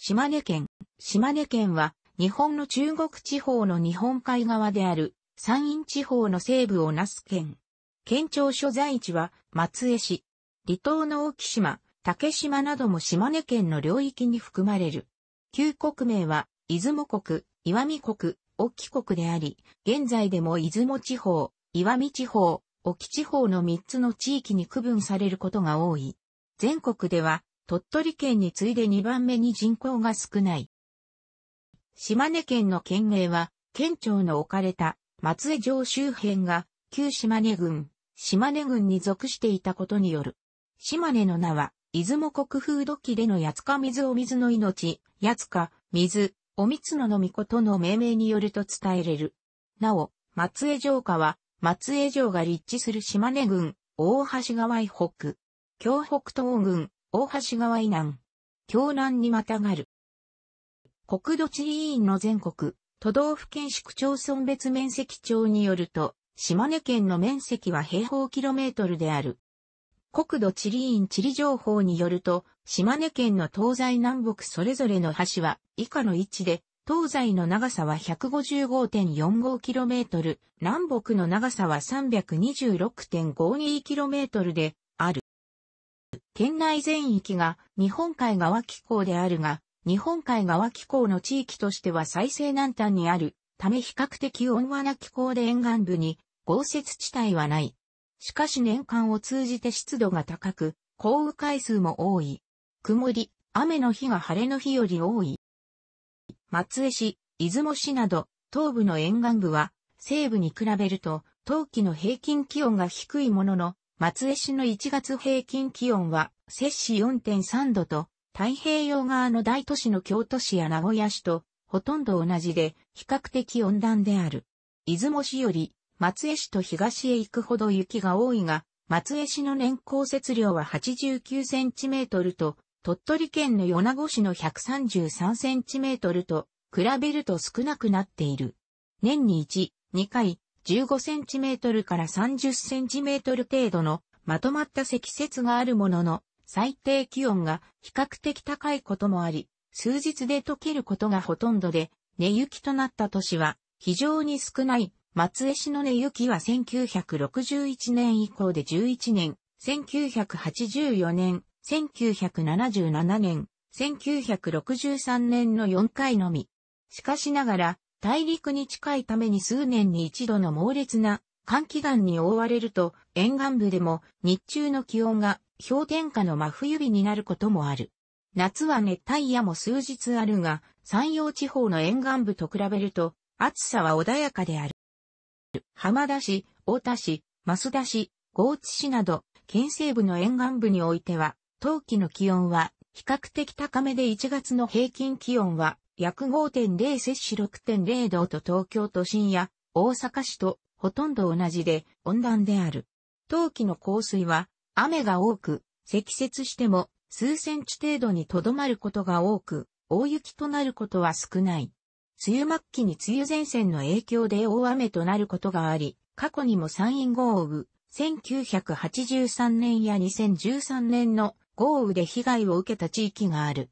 島根県。島根県は日本の中国地方の日本海側である山陰地方の西部をなす県。県庁所在地は松江市。離島の沖島、竹島なども島根県の領域に含まれる。旧国名は出雲国、岩見国、沖国であり、現在でも出雲地方、岩見地方、沖地方の3つの地域に区分されることが多い。全国では鳥取県に次いで2番目に人口が少ない。島根県の県名は、県庁の置かれた松江城周辺が旧島根郡、島根郡に属していたことによる。島根の名は、出雲国風土記での八塚水お水の命、八塚、水、お水の飲みことの命名によると伝えれる。なお、松江城下は、松江城が立地する島根郡、大橋川以北、京北東郡、大橋川以南、京南にまたがる。国土地理院の全国、都道府県市区町村別面積庁によると、島根県の面積は平方キロメートルである。国土地理院地理情報によると、島根県の東西南北それぞれの橋は以下の位置で、東西の長さは 155.45km、南北の長さは 326.52km で、県内全域が日本海側気候であるが、日本海側気候の地域としては再生南端にあるため比較的温和な気候で沿岸部に豪雪地帯はない。しかし年間を通じて湿度が高く、降雨回数も多い。曇り、雨の日が晴れの日より多い。松江市、出雲市など、東部の沿岸部は、西部に比べると、冬季の平均気温が低いものの、松江市の1月平均気温は、摂氏4.3度と、太平洋側の大都市の京都市や名古屋市と、ほとんど同じで、比較的温暖である。出雲市より、松江市と東へ行くほど雪が多いが、松江市の年降雪量は89センチメートルと、鳥取県の米子市の133センチメートルと、比べると少なくなっている。年に1、2回、15cm から 30cm 程度のまとまった積雪があるものの、最低気温が比較的高いこともあり、数日で溶けることがほとんどで、寝雪となった年は非常に少ない。松江市の寝雪は1961年以降で11年、1984年、1977年、1963年の4回のみ。しかしながら、大陸に近いために数年に一度の猛烈な寒気岩に覆われると、沿岸部でも日中の気温が氷点下の真冬日になることもある。夏は熱帯夜も数日あるが、山陽地方の沿岸部と比べると、暑さは穏やかである。浜田市、大田市、増田市、豪津市など、県西部の沿岸部においては、冬季の気温は比較的高めで1月の平均気温は約5.0摂氏6.0度と東京都心や大阪市とほとんど同じで温暖である。冬季の降水は雨が多く、積雪しても数センチ程度にとどまることが多く、大雪となることは少ない。梅雨末期に梅雨前線の影響で大雨となることがあり、過去にも山陰豪雨、1983年や2013年の豪雨で被害を受けた地域がある。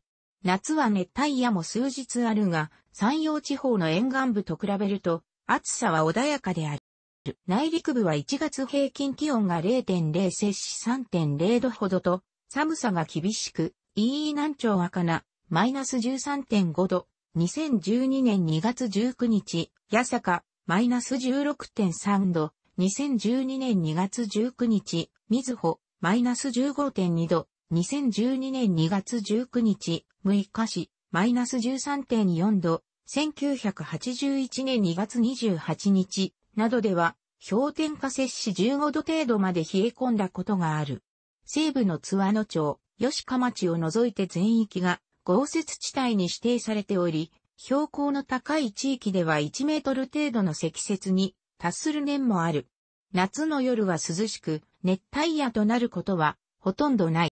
夏は熱帯夜も数日あるが、山陽地方の沿岸部と比べると、暑さは穏やかである。内陸部は1月平均気温が0.0摂氏3.0度ほどと、寒さが厳しく、EE 南朝赤な、マイナス13.5度、2012年2月19日、八坂、マイナス16.3度、2012年2月19日、水穂、マイナス15.2度、2012年2月19日、6日市、マイナス13.4度、1981年2月28日、などでは、氷点下摂氏15度程度まで冷え込んだことがある。西部の津和野町、吉川町を除いて全域が豪雪地帯に指定されており、標高の高い地域では1メートル程度の積雪に達する年もある。夏の夜は涼しく、熱帯夜となることはほとんどない。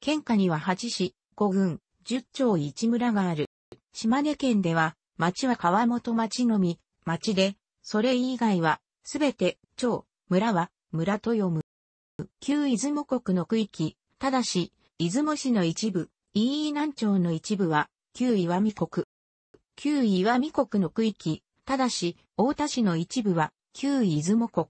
県下には八市、五郡、十町一村がある。島根県では、町は川本町のみ、町で、それ以外は、すべて、町、村は、村と読む。旧出雲国の区域、ただし、出雲市の一部、伊伊南町の一部は、旧岩見国。旧岩見国の区域、ただし、大田市の一部は、旧出雲国。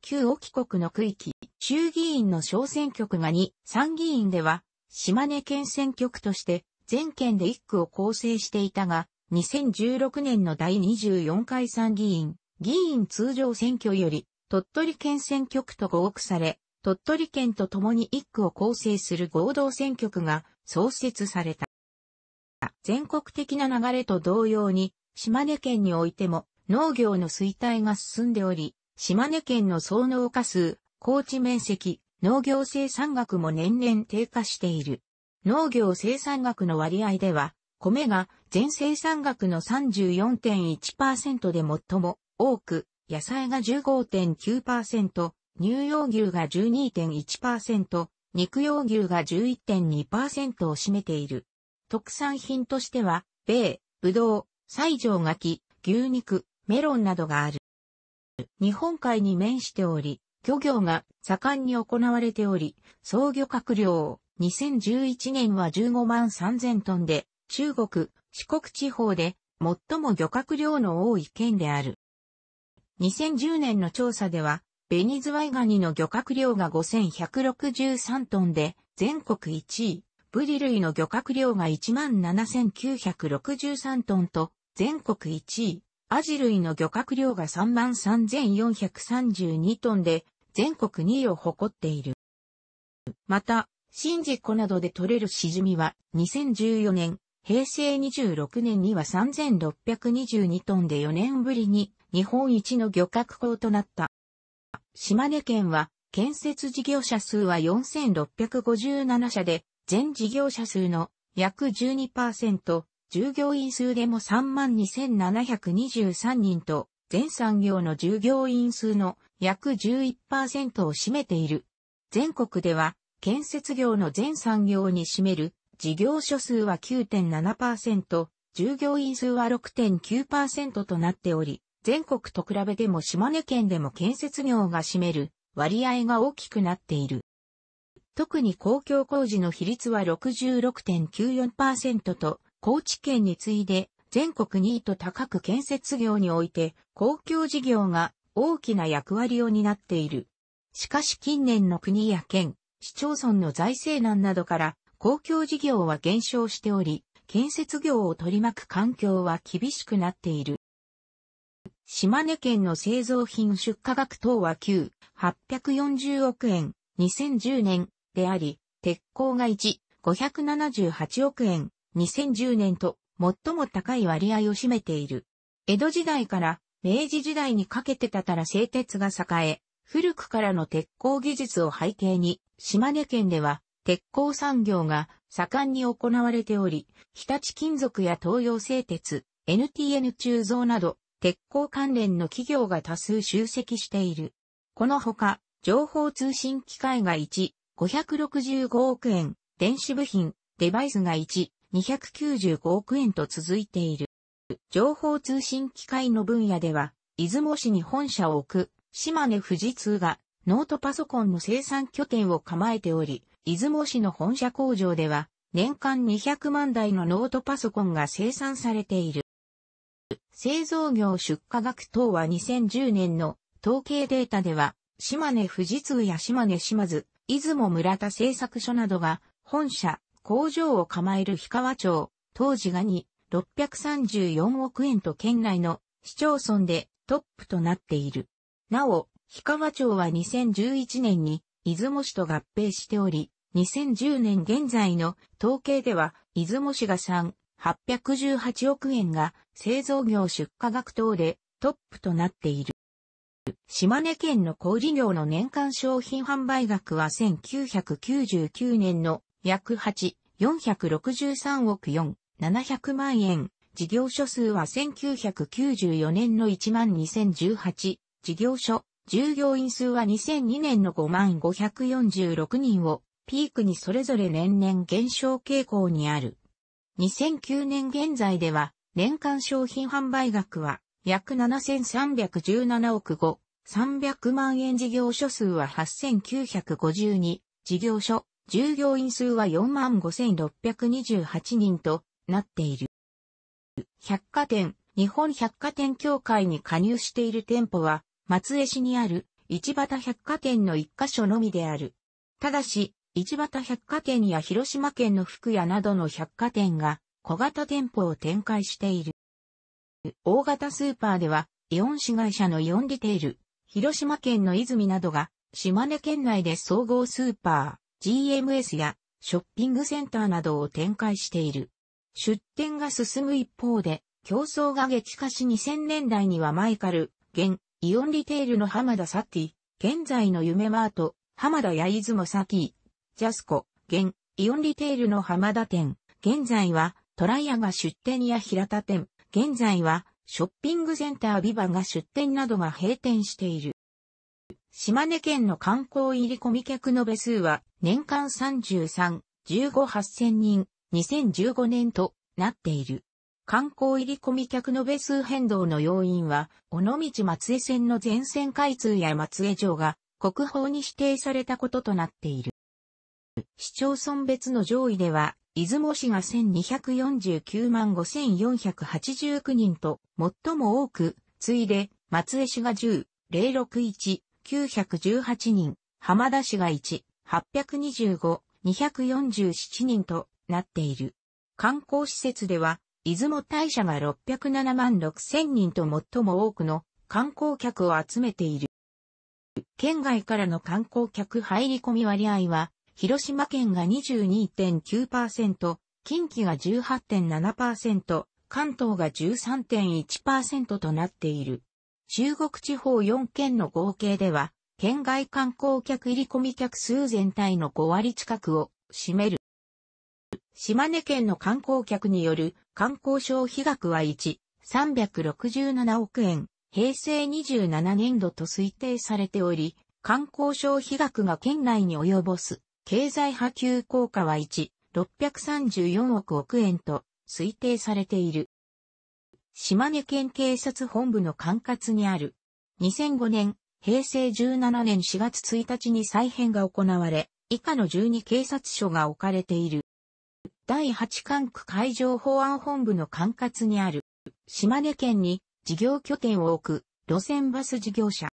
旧沖国の区域、衆議院の小選挙区が2、参議院では、島根県選挙区として、全県で1区を構成していたが、2016年の第24回参議院、議員通常選挙より、鳥取県選挙区と合区され、鳥取県と共に1区を構成する合同選挙区が創設された。全国的な流れと同様に、島根県においても農業の衰退が進んでおり、島根県の総農家数、高地面積、農業生産額も年々低下している。農業生産額の割合では、米が全生産額の34.1%で最も多く、野菜が15.9%、乳用牛が12.1%、肉用牛が11.2%を占めている。特産品としては、米、ぶどう、西条柿、牛肉、メロンなどがある。日本海に面しており、漁業が盛んに行われており、総漁獲量、2011年は15万3000トンで、中国、四国地方で最も漁獲量の多い県である。2010年の調査では、ベニズワイガニの漁獲量が5163トンで、全国1位、ブリ類の漁獲量が17963トンと、全国1位、アジ類の漁獲量が33,432トンで、全国2位を誇っている。また、新宿湖などで取れるシジミは、2014年、平成26年には3,622トンで4年ぶりに、日本一の漁獲港となった。島根県は、建設事業者数は4,657社で、全事業者数の約12%、従業員数でも32,723人と、全産業の従業員数の約11%を占めている。全国では、建設業の全産業に占める事業所数は9.7%、従業員数は6.9%となっており、全国と比べても島根県でも建設業が占める割合が大きくなっている。特に公共工事の比率は66.94%と高知県に次いで全国2位と高く建設業において公共事業が大きな役割を担っている。しかし近年の国や県、市町村の財政難などから公共事業は減少しており、建設業を取り巻く環境は厳しくなっている。島根県の製造品出荷額等は9、840億円、2010年であり、鉄鋼が1、578億円、2010年と最も高い割合を占めている。江戸時代から明治時代にかけてたたら製鉄が栄え、古くからの鉄鋼技術を背景に、島根県では鉄鋼産業が盛んに行われており、日立金属や東洋製鉄、NTN 鋳造など、鉄鋼関連の企業が多数集積している。このほか、情報通信機械が1、565億円、電子部品、デバイスが1、295億円と続いている。情報通信機械の分野では、出雲市に本社を置く、島根富士通が、ノートパソコンの生産拠点を構えており、出雲市の本社工場では、年間200万台のノートパソコンが生産されている。製造業出荷額等は2010年の統計データでは、島根富士通や島根島津、出雲村田製作所などが本社、工場を構える氷川町、当時が2、634億円と県内の市町村でトップとなっている。なお、氷川町は2011年に出雲市と合併しており、2010年現在の統計では、出雲市が3、818億円が製造業出荷額等でトップとなっている。島根県の小売業の年間商品販売額は1999年の約8、463億4、700万円。事業所数は1994年の12018、事業所、従業員数は2002年の5546人をピークにそれぞれ年々減少傾向にある。2009年現在では年間商品販売額は約7317億5、300万円事業所数は8952、事業所、従業員数は45,628人となっている。百貨店、日本百貨店協会に加入している店舗は、松江市にある市畑百貨店の一箇所のみである。ただし、市畑百貨店や広島県の福屋などの百貨店が小型店舗を展開している。大型スーパーでは、イオン市会社のイオンリテール、広島県の泉などが、島根県内で総合スーパー。GMS やショッピングセンターなどを展開している。出店が進む一方で、競争が激化し2000年代にはマイカル、現、イオンリテールの浜田サティ、現在の夢マート、浜田や出雲サティ、ジャスコ、現、イオンリテールの浜田店、現在はトライアが出店や平田店、現在はショッピングセンタービバが出店などが閉店している。島根県の観光入り込み客の部数は年間33、158000人、2015年となっている。観光入り込み客の部数変動の要因は、尾道松江線の全線開通や松江城が国宝に指定されたこととなっている。市町村別の上位では、出雲市が1249万5489人と最も多く、次いで松江市が10、061、918人、浜田市が1、825、247人となっている。観光施設では、出雲大社が607万6 0人と最も多くの観光客を集めている。県外からの観光客入り込み割合は、広島県が22.9%、近畿が18.7%、関東が13.1%となっている。中国地方4県の合計では、県外観光客入り込み客数全体の5割近くを占める。島根県の観光客による観光消費額は1、367億円、平成27年度と推定されており、観光消費額が県内に及ぼす経済波及効果は1、634億億円と推定されている。島根県警察本部の管轄にある。2005年、平成17年4月1日に再編が行われ、以下の12警察署が置かれている。第8管区海上保安本部の管轄にある。島根県に事業拠点を置く路線バス事業者。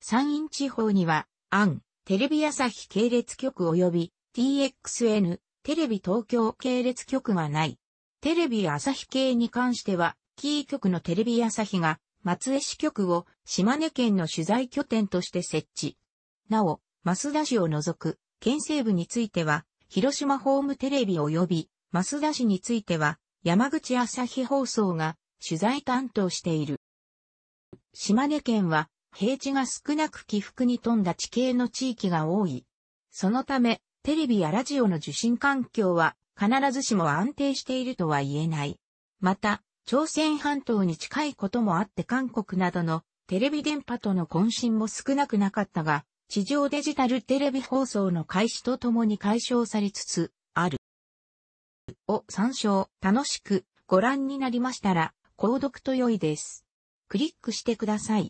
山陰地方には、アン、テレビ朝日系列局及び TXN、テレビ東京系列局がない。テレビ朝日系に関しては、キー局のテレビ朝日が松江支局を島根県の取材拠点として設置。なお、増田市を除く県西部については、広島ホームテレビ及び増田市については、山口朝日放送が取材担当している。島根県は平地が少なく起伏に富んだ地形の地域が多い。そのため、テレビやラジオの受信環境は必ずしも安定しているとは言えない。また、朝鮮半島に近いこともあって韓国などのテレビ電波との渾身も少なくなかったが、地上デジタルテレビ放送の開始とともに解消されつつある。を参照、楽しくご覧になりましたら、購読と良いです。クリックしてください。